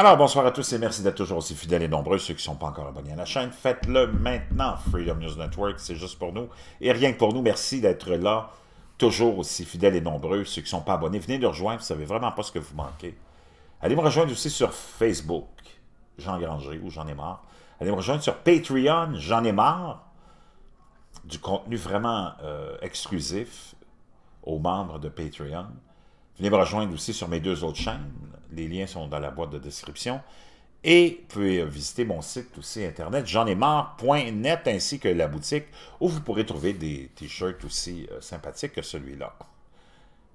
Alors, bonsoir à tous et merci d'être toujours aussi fidèles et nombreux. Ceux qui ne sont pas encore abonnés à la chaîne, faites-le maintenant. Freedom News Network, c'est juste pour nous. Et rien que pour nous, merci d'être là, toujours aussi fidèles et nombreux. Ceux qui ne sont pas abonnés, venez nous rejoindre. Vous ne savez vraiment pas ce que vous manquez. Allez me rejoindre aussi sur Facebook, Jean Granger, ou J'en ai marre. Allez me rejoindre sur Patreon, J'en ai marre. Du contenu vraiment euh, exclusif aux membres de Patreon. Venez me rejoindre aussi sur mes deux autres chaînes. Les liens sont dans la boîte de description. Et vous pouvez euh, visiter mon site aussi internet, j'en ai marre.net, ainsi que la boutique, où vous pourrez trouver des t-shirts aussi euh, sympathiques que celui-là.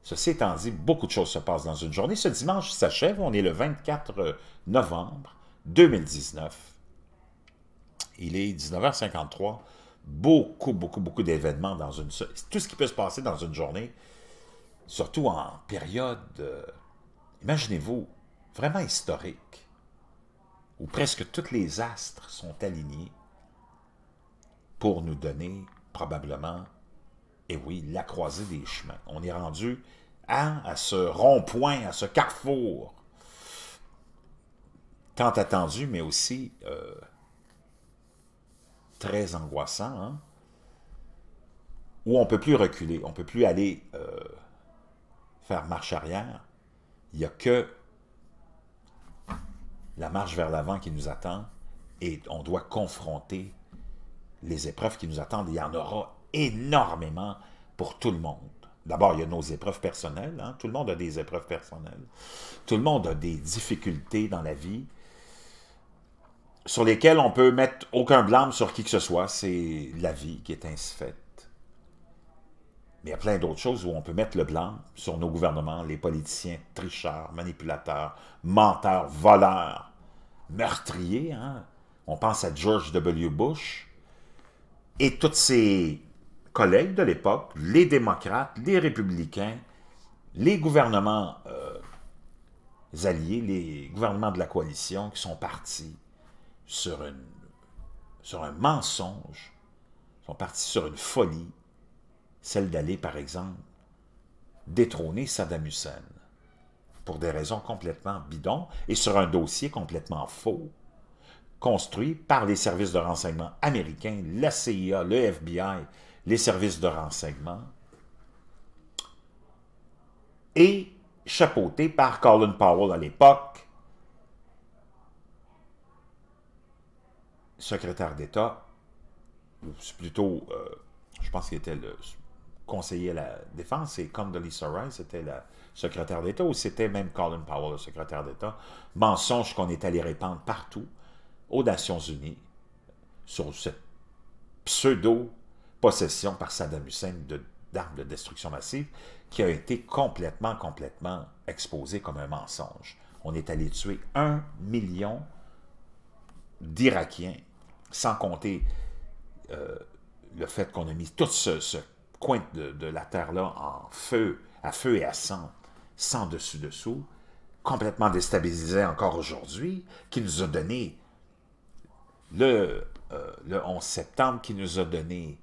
Ceci étant dit, beaucoup de choses se passent dans une journée. Ce dimanche s'achève, on est le 24 euh, novembre 2019. Il est 19h53. Beaucoup, beaucoup, beaucoup d'événements dans une... Tout ce qui peut se passer dans une journée, surtout en période, euh, imaginez-vous, vraiment historique, où presque tous les astres sont alignés pour nous donner probablement, et eh oui, la croisée des chemins. On est rendu à, ce rond-point, à ce carrefour, tant attendu, mais aussi euh, très angoissant, hein, où on ne peut plus reculer, on ne peut plus aller euh, faire marche arrière. Il n'y a que la marche vers l'avant qui nous attend et on doit confronter les épreuves qui nous attendent. Il y en aura énormément pour tout le monde. D'abord, il y a nos épreuves personnelles. Hein. Tout le monde a des épreuves personnelles. Tout le monde a des difficultés dans la vie sur lesquelles on peut mettre aucun blâme sur qui que ce soit. C'est la vie qui est ainsi faite. Mais il y a plein d'autres choses où on peut mettre le blanc sur nos gouvernements, les politiciens, tricheurs, manipulateurs, menteurs, voleurs, meurtriers. Hein. On pense à George W. Bush et tous ses collègues de l'époque, les démocrates, les républicains, les gouvernements euh, alliés, les gouvernements de la coalition qui sont partis sur, une, sur un mensonge, sont partis sur une folie, celle d'aller, par exemple, détrôner Saddam Hussein pour des raisons complètement bidons et sur un dossier complètement faux, construit par les services de renseignement américains, la CIA, le FBI, les services de renseignement, et chapeauté par Colin Powell à l'époque, secrétaire d'État, ou plutôt, euh, je pense qu'il était le conseiller la défense, et Condoleezza Rice c'était la secrétaire d'État, ou c'était même Colin Powell, le secrétaire d'État. Mensonge qu'on est allé répandre partout, aux Nations Unies, sur cette pseudo-possession par Saddam Hussein d'armes de, destruction massive, qui a été complètement, complètement exposée comme un mensonge. On est allé tuer un million d'Irakiens, sans compter... Euh, le fait qu'on a mis tout ce coin de, la Terre-là en feu, à feu et à sang, sans dessus-dessous, complètement déstabilisé encore aujourd'hui, qui nous a donné le, euh, le 11 septembre, qui nous a donné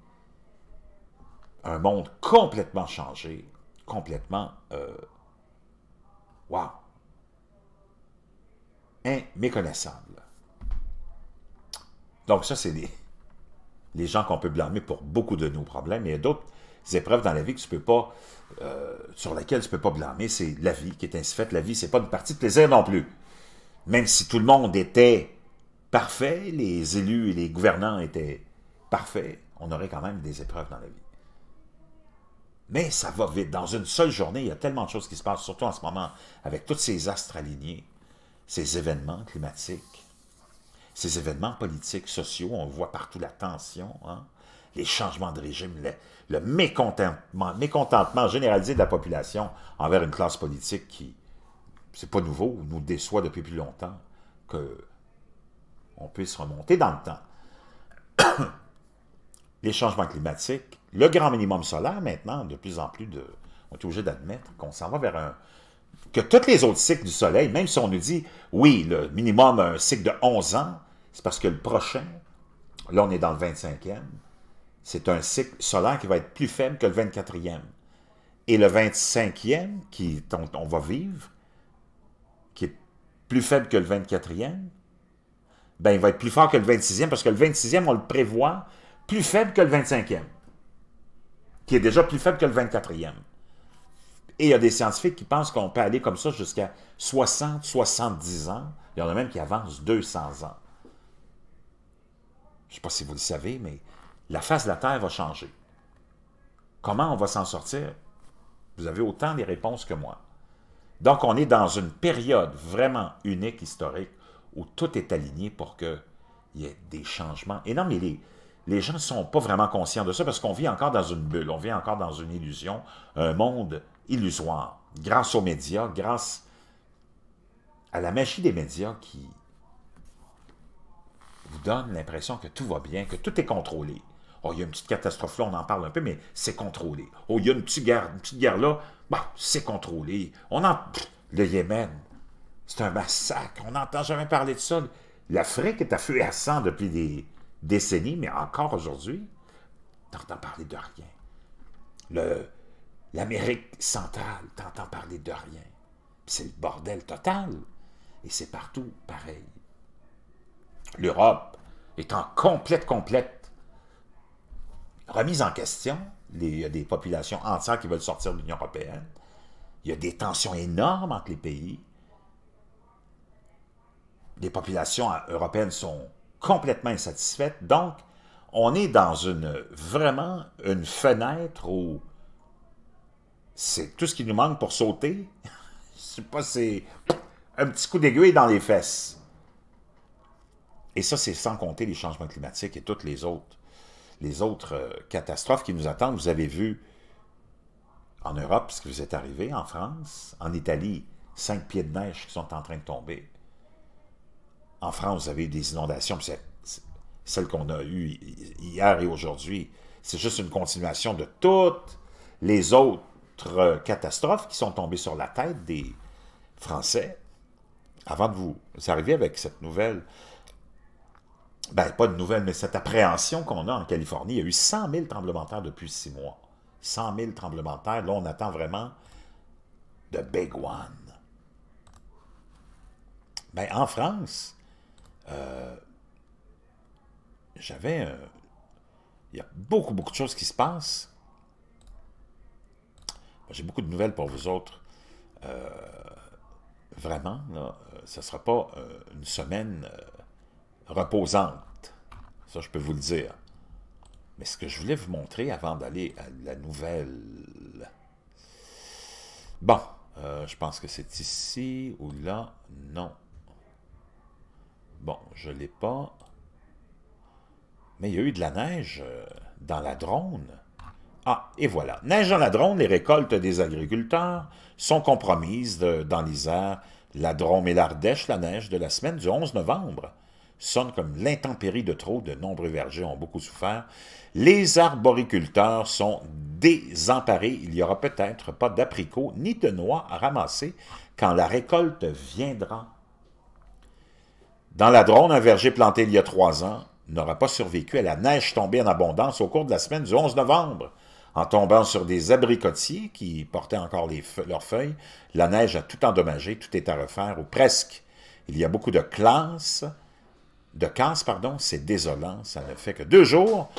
un monde complètement changé, complètement... Euh, wow! Méconnaissable. Donc ça, c'est les, les gens qu'on peut blâmer pour beaucoup de nos problèmes. Il d'autres épreuves dans la vie que tu peux pas, euh, sur lesquelles tu peux pas blâmer, c'est la vie qui est ainsi faite. La vie, c'est pas une partie de plaisir non plus. Même si tout le monde était parfait, les élus et les gouvernants étaient parfaits, on aurait quand même des épreuves dans la vie. Mais ça va vite. Dans une seule journée, il y a tellement de choses qui se passent, surtout en ce moment, avec tous ces astres alignés, ces événements climatiques, ces événements politiques, sociaux, on voit partout la tension. Hein les changements de régime, le, mécontentement, généralisé de la population envers une classe politique qui, c'est pas nouveau, nous déçoit depuis plus longtemps que on puisse remonter dans le temps. les changements climatiques, le grand minimum solaire maintenant, de plus en plus, de, on est obligé d'admettre qu'on s'en va vers un... que tous les autres cycles du Soleil, même si on nous dit, oui, le minimum, un cycle de 11 ans, c'est parce que le prochain, là on est dans le 25e, c'est un cycle solaire qui va être plus faible que le 24e. Et le 25e, qui on, va vivre, qui est plus faible que le 24e, ben, il va être plus fort que le 26e, parce que le 26e, on le prévoit plus faible que le 25e, qui est déjà plus faible que le 24e. Et il y a des scientifiques qui pensent qu'on peut aller comme ça jusqu'à 60, 70 ans. Il y en a même qui avancent 200 ans. Je ne sais pas si vous le savez, mais la face de la Terre va changer. Comment on va s'en sortir? Vous avez autant de réponses que moi. Donc, on est dans une période vraiment unique, historique, où tout est aligné pour qu'il y ait des changements. Et non, mais les, les gens ne sont pas vraiment conscients de ça parce qu'on vit encore dans une bulle, on vit encore dans une illusion, un monde illusoire. Grâce aux médias, grâce à la magie des médias qui vous donne l'impression que tout va bien, que tout est contrôlé oh, il y a une petite catastrophe là, on en parle un peu, mais c'est contrôlé. Oh, il y a une petite guerre, une petite guerre là, bah, c'est contrôlé. On en... le Yémen, c'est un massacre. On n'entend jamais parler de ça. L'Afrique est à feu et à sang depuis des décennies, mais encore aujourd'hui, t'entends parler de rien. Le... L'Amérique centrale, t'entends parler de rien. C'est le bordel total. Et c'est partout pareil. L'Europe est en complète, complète remise en question. il y a des populations entières qui veulent sortir de l'Union européenne. Il y a des tensions énormes entre les pays. Les populations euh, européennes sont complètement insatisfaites. Donc, on est dans une vraiment une fenêtre où c'est tout ce qui nous manque pour sauter. Je sais pas, c'est un petit coup d'aiguille dans les fesses. Et ça, c'est sans compter les changements climatiques et toutes les autres les autres euh, catastrophes qui nous attendent, vous avez vu en Europe, ce qui vous est arrivé, en France, en Italie, cinq pieds de neige qui sont en train de tomber. En France, vous avez eu des inondations, celles qu'on a eues hier et aujourd'hui. C'est juste une continuation de toutes les autres euh, catastrophes qui sont tombées sur la tête des Français avant de vous arriver avec cette nouvelle ben, pas de nouvelles, mais cette appréhension qu'on a en Californie, il y a eu 100 000 tremblements de depuis six mois. 100 000 tremblements de Là, on attend vraiment de big one. Ben, en France, euh, j'avais... un. Euh, il y a beaucoup, beaucoup de choses qui se passent. Ben, j'ai beaucoup de nouvelles pour vous autres. Euh, vraiment, là, ce ne sera pas une semaine reposante. Ça, je peux vous le dire. Mais ce que je voulais vous montrer avant d'aller à la nouvelle... Bon, euh, je pense que c'est ici ou là. Non. Bon, je ne l'ai pas. Mais il y a eu de la neige euh, dans la drone Ah, et voilà. Neige dans la drone les récoltes des agriculteurs sont compromises dans l'Isère, la Drôme et l'Ardèche, la neige de la semaine du 11 novembre sonne comme l'intempérie de trop, de nombreux vergers ont beaucoup souffert. Les arboriculteurs sont désemparés, il n'y aura peut-être pas d'apricots ni de noix à ramasser quand la récolte viendra. Dans la Drône, un verger planté il y a trois ans n'aura pas survécu à la neige tombée en abondance au cours de la semaine du 11 novembre. En tombant sur des abricotiers qui portaient encore leurs feuilles, la neige a tout endommagé, tout est à refaire, ou presque. Il y a beaucoup de classes de casse, pardon, c'est désolant. Ça ne fait que deux jours.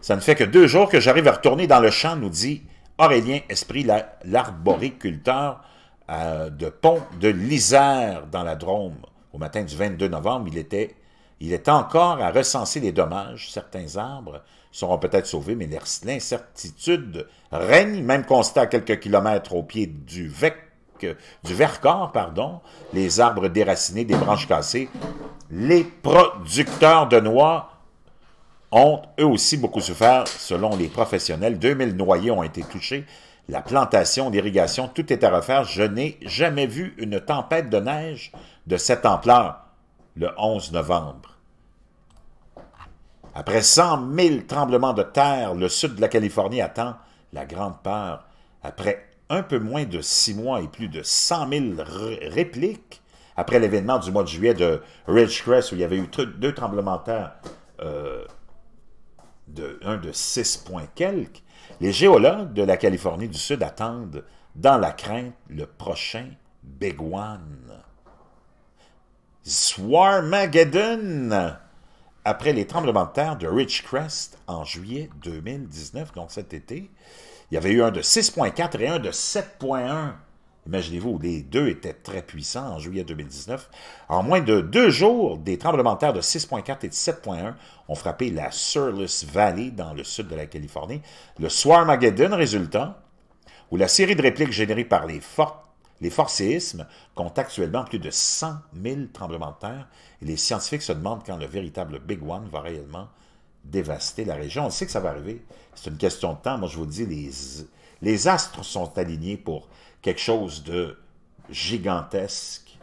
Ça ne fait que deux jours que j'arrive à retourner dans le champ, nous dit Aurélien Esprit, l'arboriculteur euh, de Pont de l'Isère dans la Drôme. Au matin du 22 novembre, il était, il est encore à recenser les dommages. Certains arbres seront peut-être sauvés, mais l'incertitude règne. Même constat à quelques kilomètres au pied du VEC du Vercors, pardon, les arbres déracinés, des branches cassées, les producteurs de noix ont eux aussi beaucoup souffert, selon les professionnels. 2000 noyers ont été touchés. La plantation, l'irrigation, tout est à refaire. Je n'ai jamais vu une tempête de neige de cette ampleur le 11 novembre. Après 100 000 tremblements de terre, le sud de la Californie attend la grande peur. Après un peu moins de six mois et plus de 100 000 répliques après l'événement du mois de juillet de Ridgecrest où il y avait eu deux tremblements de terre, euh, de, un de 6 points quelques, les géologues de la Californie du Sud attendent dans la crainte le prochain Big One. Swarmageddon! Après les tremblements de terre de Ridgecrest en juillet 2019, donc cet été, il y avait eu un de 6.4 et un de 7.1. Imaginez-vous, les deux étaient très puissants en juillet 2019. En moins de deux jours, des tremblements de terre de 6.4 et de 7.1 ont frappé la Surless Valley dans le sud de la Californie. Le Swarmageddon résultant, où la série de répliques générées par les, fortes, les forts séismes compte actuellement plus de 100 000 tremblements de terre et les scientifiques se demandent quand le véritable Big One va réellement dévaster la région. On sait que ça va arriver. C'est une question de temps. Moi, je vous dis, les, les astres sont alignés pour quelque chose de gigantesque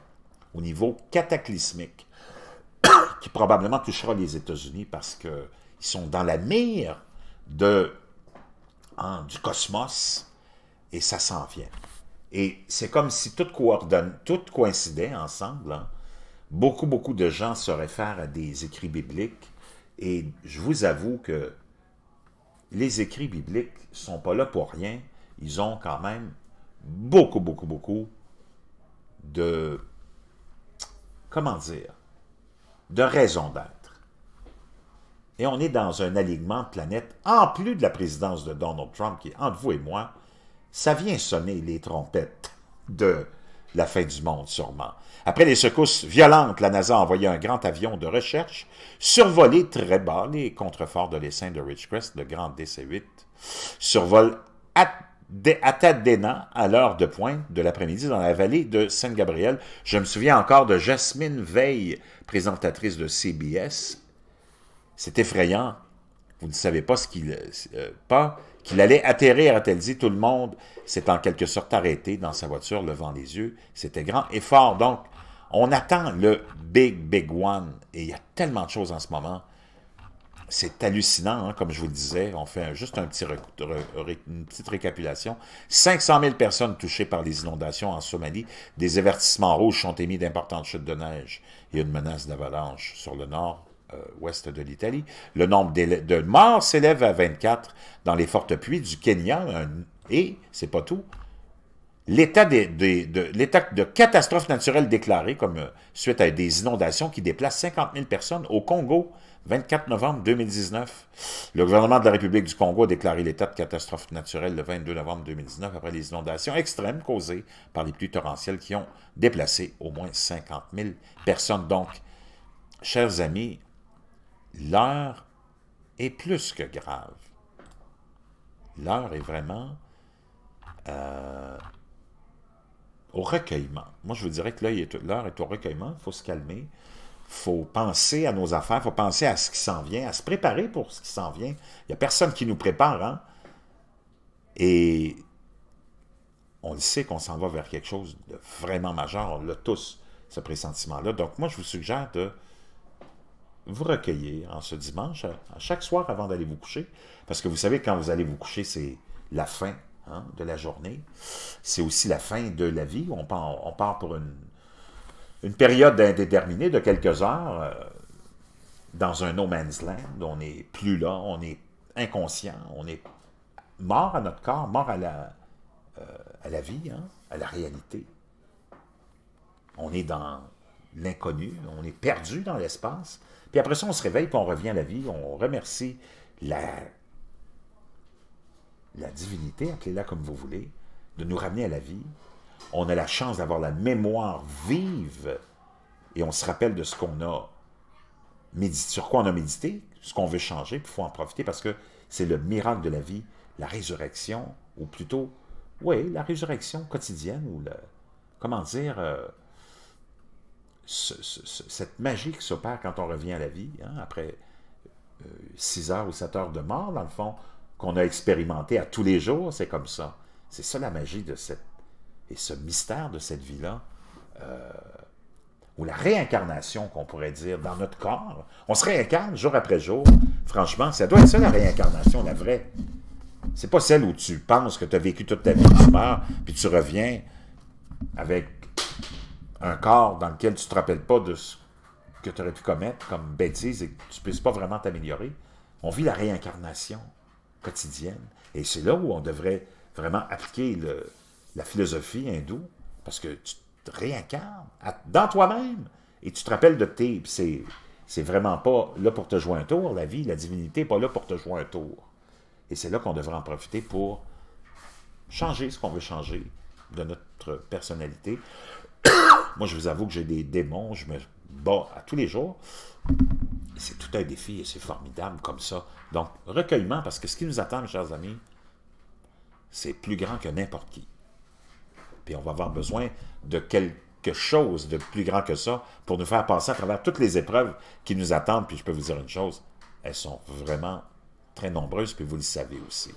au niveau cataclysmique qui probablement touchera les États-Unis parce qu'ils sont dans la mire de, hein, du cosmos et ça s'en vient. Et c'est comme si tout, coordonne, tout coïncidait ensemble. Hein. Beaucoup, beaucoup de gens se réfèrent à des écrits bibliques et je vous avoue que les écrits bibliques ne sont pas là pour rien. Ils ont quand même beaucoup, beaucoup, beaucoup de, comment dire, de raison d'être. Et on est dans un alignement de planète, en plus de la présidence de Donald Trump, qui, entre vous et moi, ça vient sonner les trompettes de la fin du monde sûrement. Après les secousses violentes, la NASA a envoyé un grand avion de recherche survoler très bas les contreforts de l'essaim de Ridgecrest, le grand DC-8, survol à Tadena, à l'heure de pointe de l'après-midi dans la vallée de Saint-Gabriel. Je me souviens encore de Jasmine Veil, présentatrice de CBS. C'est effrayant. Vous ne savez pas ce qu'il... Euh, pas qu'il allait atterrir, a-t-elle dit. Tout le monde s'est en quelque sorte arrêté dans sa voiture, levant les yeux. C'était grand et fort. Donc, on attend le big, big one. Et il y a tellement de choses en ce moment. C'est hallucinant, hein, comme je vous le disais. On fait juste un petit une petite récapulation. 500 000 personnes touchées par les inondations en Somalie. Des avertissements rouges sont émis d'importantes chutes de neige. Il y a une menace d'avalanche sur le nord euh, ouest de l'Italie. Le nombre de morts s'élève à 24 dans les fortes pluies du Kenya. et, c'est pas tout, l'état de, catastrophe naturelle déclaré comme euh, suite à des inondations qui déplacent 50 000 personnes au Congo, 24 novembre 2019. Le gouvernement de la République du Congo a déclaré l'état de catastrophe naturelle le 22 novembre 2019 après les inondations extrêmes causées par les pluies torrentielles qui ont déplacé au moins 50 000 personnes. Donc, chers amis, L'heure est plus que grave. L'heure est vraiment euh, au recueillement. Moi, je vous dirais que l'heure est, au recueillement. Il faut se calmer. Il faut penser à nos affaires. Il faut penser à ce qui s'en vient, à se préparer pour ce qui s'en vient. Il n'y a personne qui nous prépare. Hein? Et on le sait qu'on s'en va vers quelque chose de vraiment majeur. On l'a tous, ce pressentiment-là. Donc, moi, je vous suggère de vous recueillez en ce dimanche, à chaque soir avant d'aller vous coucher, parce que vous savez, quand vous allez vous coucher, c'est la fin hein, de la journée. C'est aussi la fin de la vie. On part, on part pour une, une, période indéterminée de quelques heures euh, dans un no man's land. On n'est plus là, on est inconscient, on est mort à notre corps, mort à la, euh, à la vie, hein, à la réalité. On est dans l'inconnu, on est perdu dans l'espace. Puis après ça, on se réveille, puis on revient à la vie, on remercie la, la divinité, appelez-la comme vous voulez, de nous ramener à la vie. On a la chance d'avoir la mémoire vive et on se rappelle de ce qu'on a médité, sur quoi on a médité, ce qu'on veut changer, puis il faut en profiter parce que c'est le miracle de la vie, la résurrection, ou plutôt, oui, la résurrection quotidienne, ou le, comment dire, euh, cette magie qui s'opère quand on revient à la vie, hein, après 6 euh, heures ou 7 heures de mort, dans le fond, qu'on a expérimenté à tous les jours, c'est comme ça. C'est ça la magie de cette... et ce mystère de cette vie-là. Euh, ou la réincarnation, qu'on pourrait dire, dans notre corps. On se réincarne jour après jour. Franchement, ça doit être ça la réincarnation, la vraie. C'est pas celle où tu penses que tu as vécu toute ta vie, tu meurs, puis tu reviens avec un corps dans lequel tu ne te rappelles pas de ce que tu aurais pu commettre comme bêtise et que tu ne puisses pas vraiment t'améliorer, on vit la réincarnation quotidienne. Et c'est là où on devrait vraiment appliquer le, la philosophie hindoue, parce que tu te réincarnes dans toi-même et tu te rappelles de tes... C'est, c'est vraiment pas là pour te jouer un tour, la vie, la divinité n'est pas là pour te jouer un tour. Et c'est là qu'on devrait en profiter pour changer ce qu'on veut changer de notre personnalité. Moi, je vous avoue que j'ai des démons, je me bats à tous les jours. C'est tout un défi et c'est formidable comme ça. Donc, recueillement, parce que ce qui nous attend, mes chers amis, c'est plus grand que n'importe qui. Puis on va avoir besoin de quelque chose de plus grand que ça pour nous faire passer à travers toutes les épreuves qui nous attendent. Puis je peux vous dire une chose, elles sont vraiment très nombreuses, puis vous le savez aussi.